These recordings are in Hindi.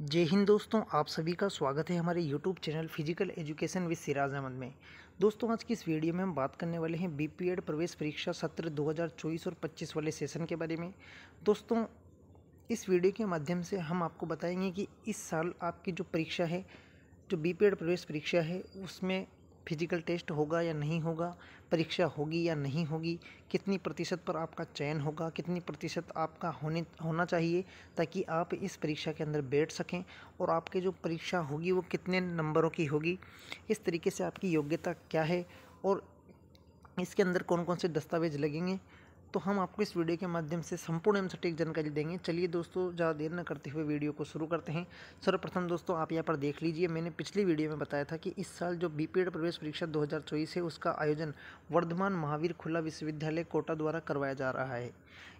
जय हिंद दोस्तों आप सभी का स्वागत है हमारे YouTube channel physical education with Siraj Ahmed में दोस्तों आज की इस वीडियो में हम बात करने वाले हैं बी पी एड प्रवेश परीक्षा सत्र 2024 और 25 वाले सेशन के बारे में दोस्तों इस वीडियो के माध्यम से हम आपको बताएंगे कि इस साल आपकी जो परीक्षा है जो बी पी एड प्रवेश परीक्षा है उसमें फिजिकल टेस्ट होगा या नहीं होगा परीक्षा होगी या नहीं होगी कितनी प्रतिशत पर आपका चयन होगा कितनी प्रतिशत आपका होने होना चाहिए ताकि आप इस परीक्षा के अंदर बैठ सकें और आपके जो परीक्षा होगी वो कितने नंबरों की होगी इस तरीके से आपकी योग्यता क्या है और इसके अंदर कौन कौन से दस्तावेज लगेंगे तो हम आपको इस वीडियो के माध्यम से संपूर्ण एम सटीक जानकारी देंगे चलिए दोस्तों ज़्यादा देर न करते हुए वीडियो को शुरू करते हैं सर्वप्रथम दोस्तों आप यहाँ पर देख लीजिए मैंने पिछली वीडियो में बताया था कि इस साल जो बी प्रवेश परीक्षा दो है उसका आयोजन वर्धमान महावीर खुला विश्वविद्यालय कोटा द्वारा करवाया जा रहा है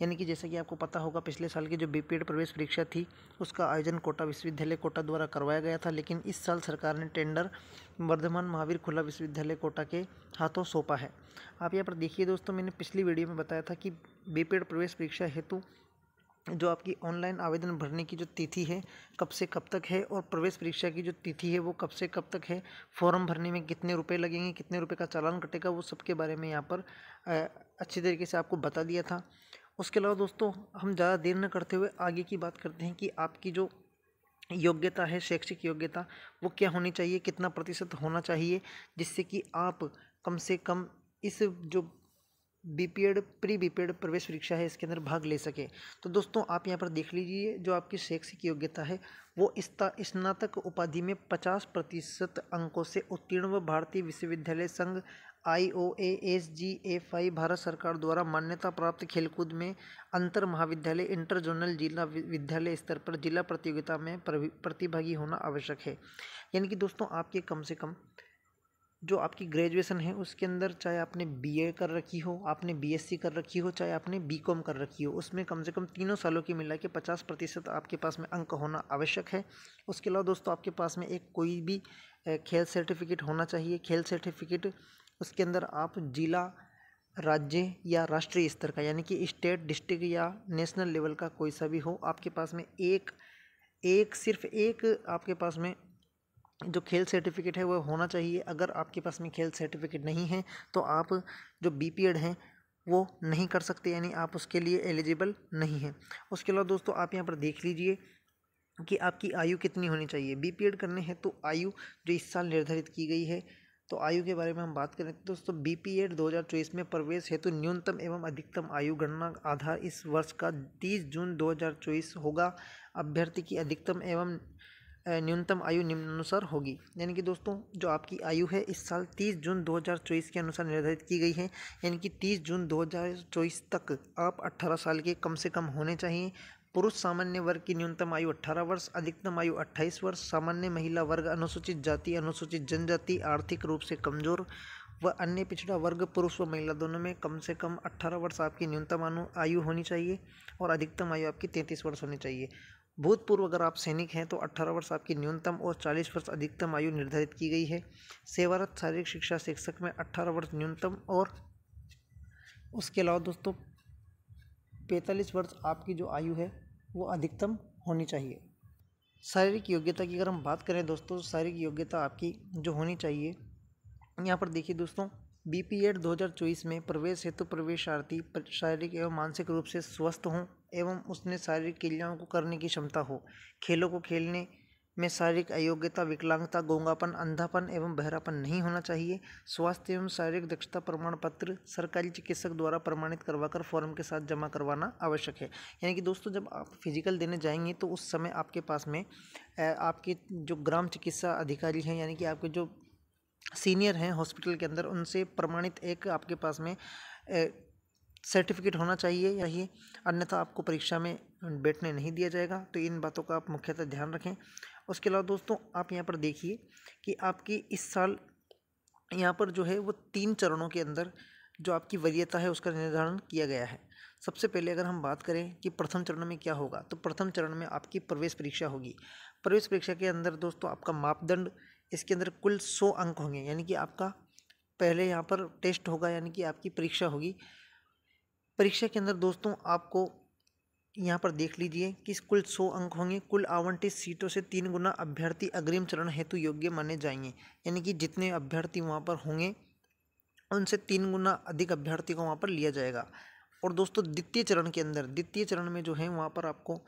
यानी कि जैसा कि आपको पता होगा पिछले साल की जो बी प्रवेश परीक्षा थी उसका आयोजन कोटा विश्वविद्यालय कोटा द्वारा करवाया गया था लेकिन इस साल सरकार ने टेंडर वर्धमान महावीर खुला विश्वविद्यालय कोटा के हाथों सौंपा है आप यहाँ पर देखिए दोस्तों मैंने पिछली वीडियो में बताया था कि बीपेड प्रवेश परीक्षा हेतु जो आपकी ऑनलाइन आवेदन भरने की जो तिथि है कब से कब तक है और प्रवेश परीक्षा की जो तिथि है वो कब से कब तक है फॉर्म भरने में कितने रुपए लगेंगे कितने रुपए का चालान कटेगा वो सब के बारे में यहाँ पर अच्छी तरीके से आपको बता दिया था उसके अलावा दोस्तों हम ज़्यादा देर न करते हुए आगे की बात करते हैं कि आपकी जो योग्यता है शैक्षिक योग्यता वो क्या होनी चाहिए कितना प्रतिशत होना चाहिए जिससे कि आप कम से कम इस जो B P Ed pre B P Ed प्रवेश परीक्षा है इसके अंदर भाग ले सके तो दोस्तों आप यहाँ पर देख लीजिए जो आपकी शैक्षिक योग्यता है वो स्नातक उपाधि में पचास प्रतिशत अंकों से उत्तीर्ण व भारतीय विश्वविद्यालय संघ आई ओ ए एस जी ए आई भारत सरकार द्वारा मान्यता प्राप्त खेलकूद में अंतर महाविद्यालय इंटर जोनल जिला विद्यालय स्तर पर जिला प्रतियोगिता में प्रतिभागी होना आवश्यक है यानी कि दोस्तों आपके कम से कम जो आपकी ग्रेजुएशन है उसके अंदर चाहे आपने बीए कर रखी हो आपने बीएससी कर रखी हो चाहे आपने बीकॉम कर रखी हो उसमें कम से कम तीनों सालों की मिला के पचास प्रतिशत आपके पास में अंक होना आवश्यक है उसके अलावा दोस्तों आपके पास में एक कोई भी खेल सर्टिफिकेट होना चाहिए खेल सर्टिफिकेट उसके अंदर आप जिला राज्य या राष्ट्रीय स्तर का यानी कि स्टेट डिस्ट्रिक्ट या नेशनल लेवल का कोई सा भी हो आपके पास में एक एक सिर्फ एक आपके पास में जो खेल सर्टिफिकेट है वह होना चाहिए अगर आपके पास में खेल सर्टिफिकेट नहीं है तो आप जो बी पी एड हैं वो नहीं कर सकते यानी आप उसके लिए एलिजिबल नहीं हैं उसके अलावा दोस्तों आप यहाँ पर देख लीजिए कि आपकी आयु कितनी होनी चाहिए बी पी एड करने हैं तो आयु जो इस साल निर्धारित की गई है तो आयु के बारे में हम बात करें तो दोस्तों बी पी एड दो हज़ार चौबीस में प्रवेश हेतु न्यूनतम एवं अधिकतम आयु गणना आधार इस वर्ष का तीस जून दो हज़ार चौबीस होगा अभ्यर्थी की अधिकतम एवं न्यूनतम आयु निम्नानुसार होगी यानी कि दोस्तों जो आपकी आयु है इस साल 30 जून 2024 के अनुसार निर्धारित की गई है यानी कि 30 जून 2024 तक आप 18 साल के कम से कम होने चाहिए पुरुष सामान्य वर्ग की न्यूनतम आयु 18 वर्ष अधिकतम आयु 28 वर्ष सामान्य महिला वर्ग अनुसूचित जाति अनुसूचित जनजाति आर्थिक रूप से कमजोर व अन्य पिछड़ा वर्ग पुरुष व महिला दोनों में कम से कम 18 वर्ष आपकी न्यूनतम आयु होनी चाहिए और अधिकतम आयु आपकी 33 वर्ष होनी चाहिए भूतपूर्व अगर आप सैनिक हैं तो अट्ठारह वर्ष आपकी न्यूनतम और चालीस वर्ष अधिकतम आयु निर्धारित की गई है सेवारत शारीरिक शिक्षा शिक्षक में अट्ठारह वर्ष न्यूनतम और उसके अलावा दोस्तों पैंतालीस वर्ष आपकी जो आयु है वो अधिकतम होनी चाहिए शारीरिक योग्यता की अगर हम बात करें दोस्तों शारीरिक योग्यता आपकी जो होनी चाहिए यहाँ पर देखिए दोस्तों बी पी एड दो हज़ार चौबीस में प्रवेश हेतु प्रवेशार्थी शारीरिक एवं मानसिक रूप से स्वस्थ हों एवं उसने शारीरिक क्रियाओं को करने की क्षमता हो खेलों को खेलने में शारीरिक अयोग्यता विकलांगता गोंगापन अंधापन एवं बहरापन नहीं होना चाहिए स्वास्थ्य एवं शारीरिक दक्षता प्रमाण पत्र सरकारी चिकित्सक द्वारा प्रमाणित करवाकर फॉर्म के साथ जमा करवाना आवश्यक है यानी कि दोस्तों जब आप फिजिकल देने जाएंगे तो उस समय आपके पास में आपके जो ग्राम चिकित्सा अधिकारी हैं यानी कि आपके जो सीनियर हैं हॉस्पिटल के अंदर उनसे प्रमाणित एक आपके पास में सर्टिफिकेट होना चाहिए या ही अन्यथा आपको परीक्षा में बैठने नहीं दिया जाएगा तो इन बातों का आप मुख्यतः ध्यान रखें उसके अलावा दोस्तों आप यहाँ पर देखिए कि आपकी इस साल यहाँ पर जो है वो तीन चरणों के अंदर जो आपकी वरीयता है उसका निर्धारण किया गया है सबसे पहले अगर हम बात करें कि प्रथम चरण में क्या होगा तो प्रथम चरण में आपकी प्रवेश परीक्षा होगी प्रवेश परीक्षा के अंदर दोस्तों आपका मापदंड इसके अंदर कुल सौ अंक होंगे यानी कि आपका पहले यहाँ पर टेस्ट होगा यानी कि आपकी परीक्षा होगी परीक्षा के अंदर दोस्तों आपको यहाँ पर देख लीजिए कि कुल सौ अंक होंगे कुल आवंटित सीटों से तीन गुना अभ्यर्थी अग्रिम चरण हेतु योग्य माने जाएंगे यानी कि जितने अभ्यर्थी वहाँ पर होंगे उनसे तीन गुना अधिक अभ्यर्थी को वहाँ पर लिया जाएगा और दोस्तों द्वितीय चरण के अंदर द्वितीय चरण में जो है वहाँ पर आपको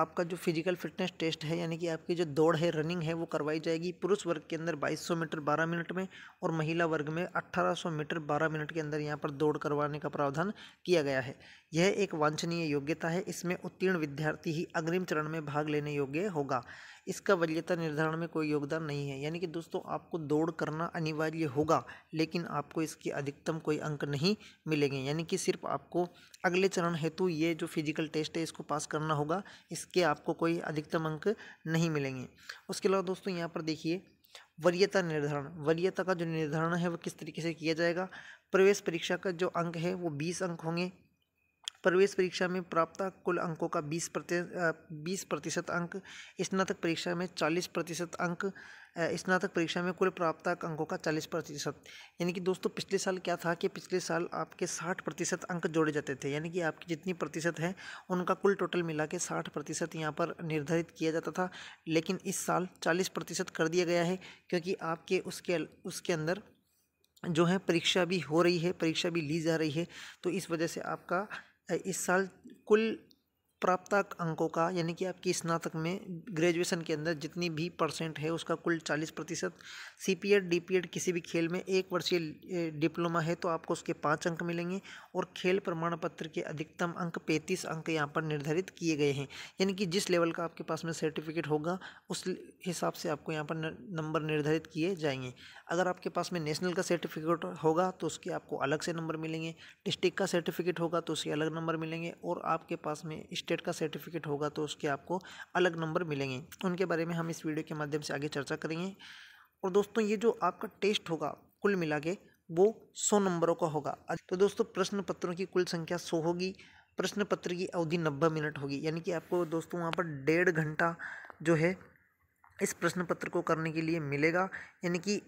आपका जो फिजिकल फिटनेस टेस्ट है यानी कि आपकी जो दौड़ है रनिंग है वो करवाई जाएगी पुरुष वर्ग के अंदर 2200 मीटर 12 मिनट में और महिला वर्ग में 1800 मीटर 12 मिनट के अंदर यहाँ पर दौड़ करवाने का प्रावधान किया गया है यह एक वांछनीय योग्यता है इसमें उत्तीर्ण विद्यार्थी ही अग्रिम चरण में भाग लेने योग्य होगा इसका वरीयता निर्धारण में कोई योगदान नहीं है यानी कि दोस्तों आपको दौड़ करना अनिवार्य होगा लेकिन आपको इसकी अधिकतम कोई अंक नहीं मिलेंगे यानी कि सिर्फ आपको अगले चरण हेतु ये जो फिजिकल टेस्ट है इसको पास करना होगा इसके आपको कोई अधिकतम अंक नहीं मिलेंगे उसके अलावा दोस्तों यहाँ पर देखिए वरीयता निर्धारण वरीयता का जो निर्धारण है वो किस तरीके से किया जाएगा प्रवेश परीक्षा का जो अंक है वो बीस अंक होंगे प्रवेश परीक्षा में प्राप्त कुल अंकों का बीस बीस प्रतिशत अंक स्नातक परीक्षा में चालीस प्रतिशत अंक स्नातक परीक्षा में कुल प्राप्त अंकों का चालीस प्रतिशत यानी कि दोस्तों पिछले साल क्या था कि पिछले साल आपके साठ प्रतिशत अंक जोड़े जाते थे यानी कि आपकी जितनी प्रतिशत है उनका कुल टोटल मिला के साठ प्रतिशत यहाँ पर निर्धारित किया जाता था लेकिन इस साल चालीस प्रतिशत कर दिया गया है क्योंकि आपके उसके उसके अंदर जो है परीक्षा भी हो रही है परीक्षा भी ली जा रही है तो इस वजह से आपका इस साल कुल प्राप्त अंकों का यानी कि आपकी स्नातक में ग्रेजुएशन के अंदर जितनी भी परसेंट है उसका कुल चालीस प्रतिशत C P Ed D P Ed किसी भी खेल में एक वर्षीय डिप्लोमा है तो आपको उसके पाँच अंक मिलेंगे और खेल प्रमाण पत्र के अधिकतम अंक पैंतीस अंक यहाँ पर निर्धारित किए गए हैं यानी कि जिस लेवल का आपके पास में सर्टिफिकेट होगा उस हिसाब से आपको यहाँ पर नंबर निर्धारित किए जाएंगे अगर आपके पास में नेशनल का सर्टिफिकेट होगा तो उसके आपको अलग से नंबर मिलेंगे डिस्ट्रिक्ट का सर्टिफिकेट होगा तो उसके अलग नंबर मिलेंगे और आपके पास में स्टेट का सर्टिफिकेट होगा तो उसके आपको अलग नंबर मिलेंगे उनके बारे में हम इस वीडियो के माध्यम से आगे चर्चा करेंगे और दोस्तों ये जो आपका टेस्ट होगा कुल मिला के वो सौ नंबरों का होगा तो दोस्तों प्रश्न पत्रों की कुल संख्या सौ होगी प्रश्न पत्र की अवधि नब्बे मिनट होगी यानी कि आपको दोस्तों वहाँ पर डेढ़ घंटा जो है इस प्रश्न पत्र को करने के लिए मिलेगा यानी कि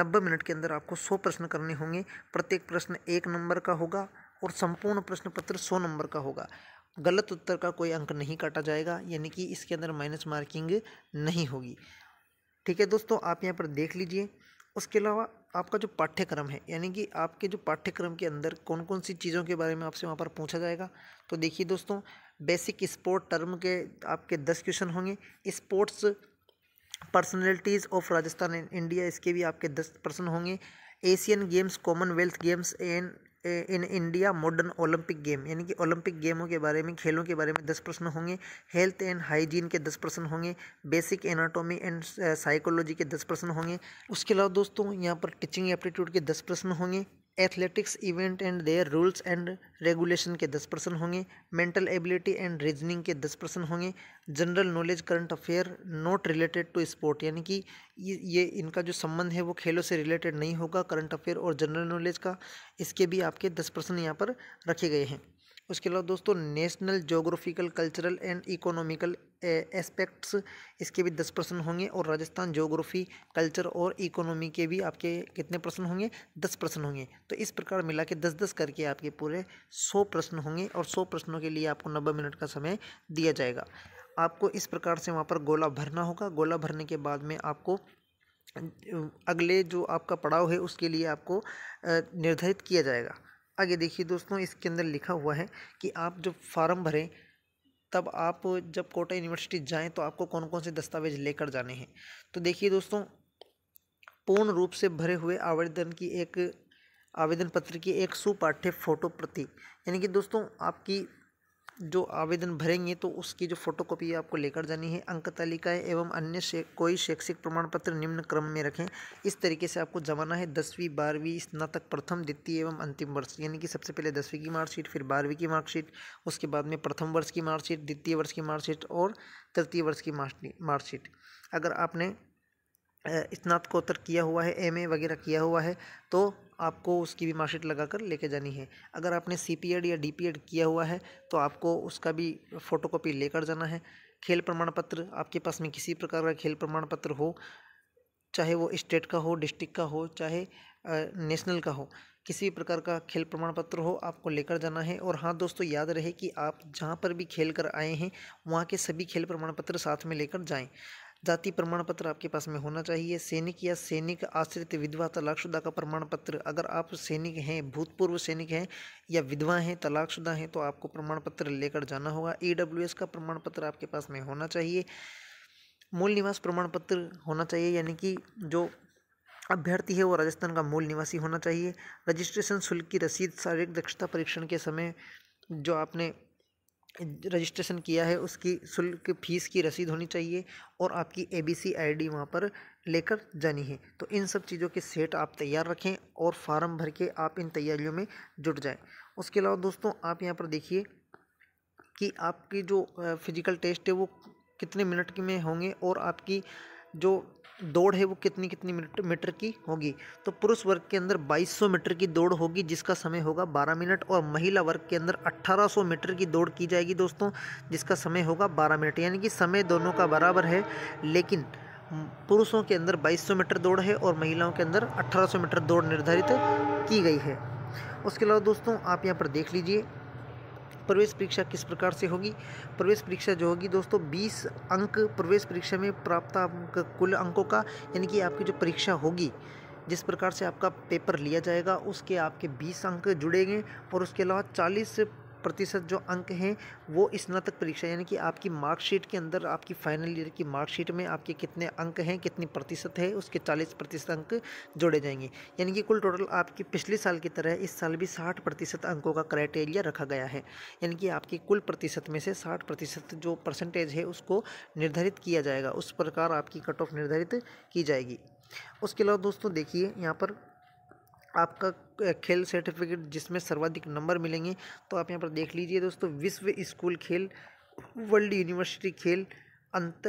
नब्बे मिनट के अंदर आपको सौ प्रश्न करने होंगे प्रत्येक प्रश्न एक नंबर का होगा और संपूर्ण प्रश्न पत्र सौ नंबर का होगा गलत उत्तर का कोई अंक नहीं काटा जाएगा यानी कि इसके अंदर माइनस मार्किंग नहीं होगी ठीक है दोस्तों आप यहाँ पर देख लीजिए उसके अलावा आपका जो पाठ्यक्रम है यानी कि आपके जो पाठ्यक्रम के अंदर कौन कौन सी चीज़ों के बारे में आपसे वहाँ पर पूछा जाएगा तो देखिए दोस्तों बेसिक स्पोर्ट टर्म के आपके दस क्वेश्चन होंगे sports personalities of Rajasthan and India इसके भी आपके दस प्रश्न होंगे Asian games Commonwealth games and in India modern Olympic game यानी कि ओलंपिक गेमों के बारे में खेलों के बारे में दस प्रश्न होंगे हेल्थ एंड हाइजीन के दस प्रश्न होंगे बेसिक एनाटॉमी एंड साइकोलॉजी के दस प्रश्न होंगे उसके अलावा दोस्तों यहाँ पर टीचिंग एप्टीट्यूड के दस प्रश्न होंगे athletics event and their rules and regulation के दस पर्सन होंगे मेंटल एबिलिटी एंड रीजनिंग के दस पर्सन होंगे general knowledge current affair not related to sport यानी कि ये इनका जो संबंध है वो खेलों से रिलेटेड नहीं होगा करंट अफेयर और जनरल नॉलेज का इसके भी आपके दस पर्सन यहाँ पर रखे गए हैं उसके अलावा दोस्तों national geographical cultural and economical aspects इसके भी दस प्रश्न होंगे और राजस्थान जोग्राफी कल्चर और इकोनॉमी के भी आपके कितने प्रश्न होंगे दस प्रश्न होंगे तो इस प्रकार मिला के दस दस करके आपके पूरे सौ प्रश्न होंगे और सौ प्रश्नों के लिए आपको नब्बे मिनट का समय दिया जाएगा आपको इस प्रकार से वहाँ पर गोला भरना होगा गोला भरने के बाद में आपको अगले जो आपका पड़ाव है उसके लिए आपको निर्धारित किया जाएगा आगे देखिए दोस्तों इसके अंदर लिखा हुआ है कि आप जब फार्म भरें तब आप जब कोटा यूनिवर्सिटी जाएं तो आपको कौन कौन से दस्तावेज लेकर जाने हैं तो देखिए दोस्तों पूर्ण रूप से भरे हुए आवेदन की एक आवेदन पत्र की एक सुपाठ्य फ़ोटो प्रति यानी कि दोस्तों आपकी जो आवेदन भरेंगे तो उसकी जो फोटोकॉपी आपको लेकर जानी है अंक तालिका है एवं अन्य शे, कोई शैक्षिक प्रमाण पत्र निम्न क्रम में रखें इस तरीके से आपको जमाना है दसवीं बारहवीं स्नातक प्रथम द्वितीय एवं अंतिम वर्ष यानी कि सबसे पहले दसवीं की मार्कशीट फिर बारहवीं की मार्कशीट उसके बाद में प्रथम वर्ष की मार्कशीट द्वितीय वर्ष की मार्कशीट और तृतीय वर्ष की मार्कशीट अगर आपने स्नातकोत्तर किया हुआ है एमए वगैरह किया हुआ है तो आपको उसकी भी मार्कशीट लगा कर लेके जानी है अगर आपने सी पी एड या डी पी एड किया हुआ है तो आपको उसका भी फ़ोटोकॉपी लेकर जाना है खेल प्रमाण पत्र आपके पास में किसी प्रकार का खेल प्रमाण पत्र हो चाहे वो स्टेट का हो डिस्ट्रिक्ट का हो चाहे नेशनल का हो किसी भी प्रकार का खेल प्रमाण पत्र हो आपको लेकर जाना है और हाँ दोस्तों याद रहे कि आप जहाँ पर भी खेल कर आए हैं वहाँ के सभी खेल प्रमाण पत्र साथ में लेकर जाएँ जाति प्रमाण पत्र आपके पास में होना चाहिए सैनिक या सैनिक आश्रित विधवा तलाकशुदा का प्रमाण पत्र अगर आप सैनिक हैं भूतपूर्व सैनिक हैं या विधवा हैं तलाकशुदा हैं तो आपको प्रमाण पत्र लेकर जाना होगा ई का प्रमाण पत्र आपके पास में होना चाहिए मूल निवास प्रमाण पत्र होना चाहिए यानी कि जो अभ्यर्थी है वो राजस्थान का मूल निवासी होना चाहिए रजिस्ट्रेशन शुल्क की रसीद शारीरिक दक्षता परीक्षण के समय जो आपने रजिस्ट्रेशन किया है उसकी शुल्क फीस की रसीद होनी चाहिए और आपकी A B C I D वहाँ पर लेकर जानी है तो इन सब चीज़ों के सेट आप तैयार रखें और फार्म भर के आप इन तैयारियों में जुट जाएं उसके अलावा दोस्तों आप यहाँ पर देखिए कि आपकी जो फिज़िकल टेस्ट है वो कितने मिनट में होंगे और आपकी जो दौड़ है वो कितनी कितनी मीटर की होगी तो पुरुष वर्ग के अंदर 2200 मीटर की दौड़ होगी जिसका समय होगा 12 मिनट और महिला वर्ग के अंदर 1800 मीटर की दौड़ की जाएगी दोस्तों जिसका समय होगा 12 मिनट यानी कि समय दोनों का बराबर है लेकिन पुरुषों के अंदर 2200 मीटर दौड़ है और महिलाओं के अंदर अट्ठारह मीटर दौड़ निर्धारित की गई है उसके अलावा दोस्तों आप यहाँ पर देख लीजिए प्रवेश परीक्षा किस प्रकार से होगी प्रवेश परीक्षा जो होगी दोस्तों 20 अंक प्रवेश परीक्षा में प्राप्त कुल अंकों का यानी कि आपकी जो परीक्षा होगी जिस प्रकार से आपका पेपर लिया जाएगा उसके आपके 20 अंक जुड़ेंगे और उसके अलावा 40 प्रतिशत जो अंक हैं वो स्नातक परीक्षा यानी कि आपकी मार्कशीट के अंदर आपकी फाइनल ईयर की मार्कशीट में आपके कितने अंक हैं कितनी प्रतिशत है उसके चालीस प्रतिशत अंक जोड़े जाएंगे यानी कि कुल टोटल आपकी पिछले साल की तरह इस साल भी साठ प्रतिशत अंकों का क्राइटेरिया रखा गया है यानी कि आपकी कुल प्रतिशत में से साठ प्रतिशत जो परसेंटेज है उसको निर्धारित किया जाएगा उस प्रकार आपकी कट ऑफ निर्धारित की जाएगी उसके अलावा दोस्तों देखिए यहाँ पर आपका खेल सर्टिफिकेट जिसमें सर्वाधिक नंबर मिलेंगे तो आप यहाँ पर देख लीजिए दोस्तों विश्व स्कूल खेल वर्ल्ड यूनिवर्सिटी खेल अंत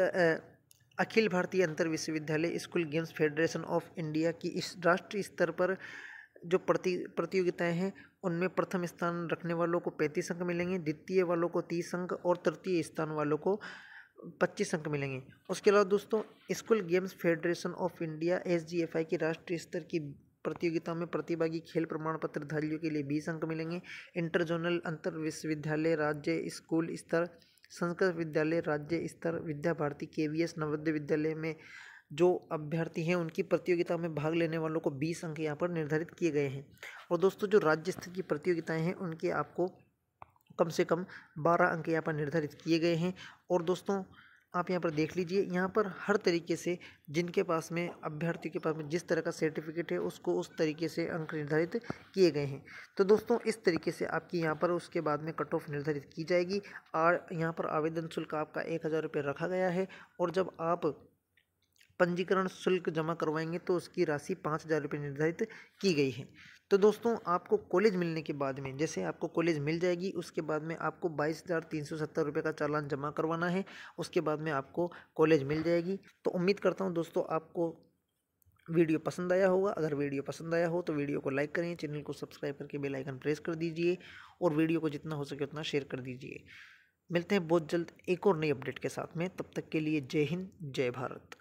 अखिल भारतीय अंतर विश्वविद्यालय school games federation of India की इस राष्ट्रीय स्तर पर जो प्रति प्रतियोगिताएं हैं उनमें प्रथम स्थान रखने वालों को पैंतीस अंक मिलेंगे द्वितीय वालों को तीस अंक और तृतीय स्थान वालों को पच्चीस अंक मिलेंगे उसके अलावा दोस्तों school games federation of India S की राष्ट्रीय स्तर की प्रतियोगिता में प्रतिभागी खेल प्रमाण पत्र धारियों के लिए बीस अंक मिलेंगे इंटर जोनल अंतर विश्वविद्यालय राज्य स्कूल स्तर संस्कृत विद्यालय राज्य स्तर विद्या भारती के वी एस नवोदय विद्यालय में जो अभ्यर्थी हैं उनकी प्रतियोगिता में भाग लेने वालों को बीस अंक यहाँ पर निर्धारित किए गए हैं और दोस्तों जो राज्य स्तर की प्रतियोगिताएँ हैं उनके आपको कम से कम बारह अंक यहाँ पर निर्धारित किए गए हैं और दोस्तों आप यहाँ पर देख लीजिए यहाँ पर हर तरीके से जिनके पास में अभ्यर्थी के पास में जिस तरह का सर्टिफिकेट है उसको उस तरीके से अंक निर्धारित किए गए हैं तो दोस्तों इस तरीके से आपकी यहाँ पर उसके बाद में कट ऑफ निर्धारित की जाएगी और यहाँ पर आवेदन शुल्क आपका एक हज़ार रुपये रखा गया है और जब आप पंजीकरण शुल्क जमा करवाएंगे तो उसकी राशि पाँच हज़ार रुपये निर्धारित की गई है तो दोस्तों आपको कॉलेज मिलने के बाद में जैसे आपको कॉलेज मिल जाएगी उसके बाद में आपको बाईस हज़ार तीन सौ सत्तर रुपये का चालान जमा करवाना है उसके बाद में आपको कॉलेज मिल जाएगी तो उम्मीद करता हूँ दोस्तों आपको वीडियो पसंद आया होगा अगर वीडियो पसंद आया हो तो वीडियो को लाइक करें चैनल को सब्सक्राइब करके बेल आइकन प्रेस कर दीजिए और वीडियो को जितना हो सके उतना शेयर कर दीजिए मिलते हैं बहुत जल्द एक और नई अपडेट के साथ में तब तक के लिए जय हिंद जय भारत